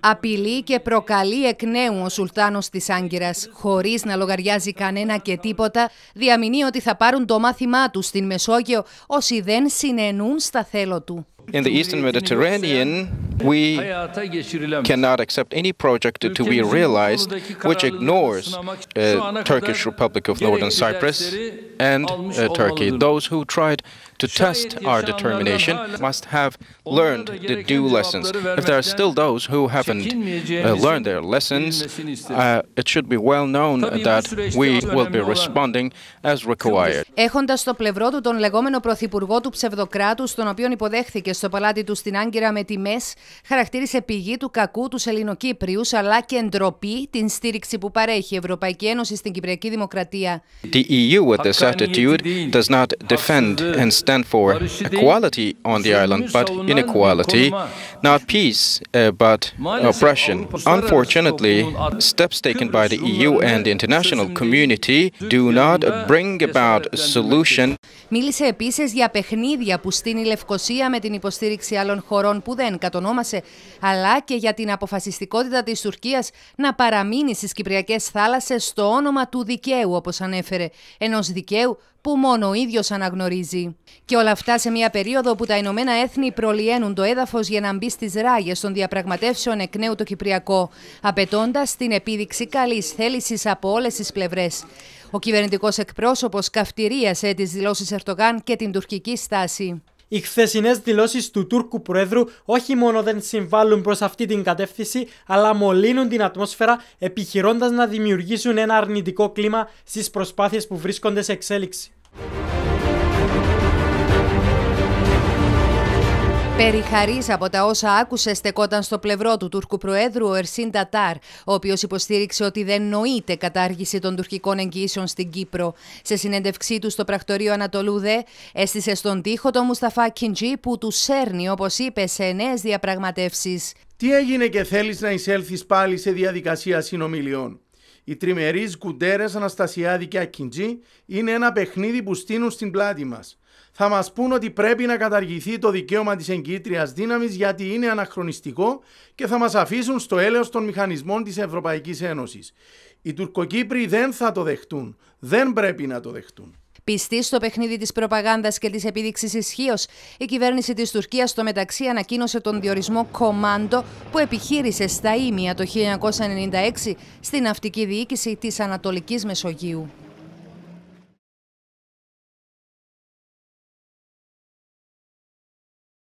απειλεί και προκαλεί εκ νέου ο Σουλτάνος της Άγκυρας, χωρίς να λογαριάζει κανένα και τίποτα, διαμηνεί ότι θα πάρουν το μάθημά τους στην Μεσόγειο όσοι δεν συνενούν στα θέλω του. In the Eastern Mediterranean, we cannot accept any project to be realized which ignores uh, Turkish Republic of Northern Cyprus and uh, Turkey. Those who tried to test our determination must have learned the due lessons. If there are still those who haven't uh, learned their lessons, uh, it should be well known that we will be responding as required. Έχοντας στο πλευρό του τον λεγόμενο πρωθυπουργό του ψευδοκράτους, τον οποίον υποδέχθηκε στο παλάτι του στην Άγκυρα με τιμές χαρακτήρισε πηγή του κακού τους Ελληνοκύπριους αλλά και εντροπή την στήριξη που παρέχει η Ευρωπαϊκή Ένωση στην Κυπριακή Δημοκρατία. The EU with this attitude does not defend and stand for equality on the island but inequality, not peace but oppression. Unfortunately, steps taken by the EU and the international community do not bring about a solution. Μίλησε επίσης για παιχνίδια που στείνει η Λευκοσία με την υποστήριξη άλλων χωρών που δεν κατονόμασε, αλλά και για την αποφασιστικότητα της Τουρκίας να παραμείνει στις Κυπριακές θάλασσες στο όνομα του δικαίου, όπως ανέφερε, ενός δικαίου που μόνο ο ίδιος αναγνωρίζει. Και όλα αυτά σε μια περίοδο που τα Ηνωμένα Έθνη προλιένουν το έδαφος για να μπει στις ράγες των διαπραγματεύσεων εκ νέου το Κυπριακό, απαιτώντας την επίδειξη καλής θέλησης από όλες τις πλευρές. Ο κυβερνητικός εκπρόσωπος καυτηρίασε τι δηλώσει Ερτογάν και την τουρκική στάση. Οι χθεσινές δηλώσεις του Τούρκου Προέδρου όχι μόνο δεν συμβάλλουν προς αυτή την κατεύθυνση, αλλά μολύνουν την ατμόσφαιρα, επιχειρώντας να δημιουργήσουν ένα αρνητικό κλίμα στις προσπάθειες που βρίσκονται σε εξέλιξη. Περιχαρή από τα όσα άκουσε στεκόταν στο πλευρό του Τούρκου Προέδρου ο Ερσίν Τατάρ, ο οποίος υποστήριξε ότι δεν νοείται κατάργηση των τουρκικών εγγύσεων στην Κύπρο. Σε συνέντευξή του στο πρακτορείο Ανατολούδε ΔΕ, έστησε στον τοίχο τον Μουσταφά Κιντζή που του σέρνει, όπως είπε, σε νέες διαπραγματεύσεις. Τι έγινε και θέλεις να εισέλθεις πάλι σε διαδικασία συνομιλιών. Οι τριμερείς Γκουντέρες, Αναστασιάδη και Ακιντζή είναι ένα παιχνίδι που στείνουν στην πλάτη μας. Θα μας πούν ότι πρέπει να καταργηθεί το δικαίωμα της εγκύτριας δύναμης γιατί είναι αναχρονιστικό και θα μας αφήσουν στο έλεος των μηχανισμών της Ευρωπαϊκής Ένωσης. Οι Τουρκοκύπροι δεν θα το δεχτούν. Δεν πρέπει να το δεχτούν. Πιστή στο παιχνίδι της προπαγάνδας και της επίδειξης ισχύως, η κυβέρνηση της Τουρκίας στο μεταξύ ανακοίνωσε τον διορισμό κομάντο που επιχείρησε στα Ήμια το 1996 στην ναυτική διοίκηση της Ανατολικής Μεσογείου.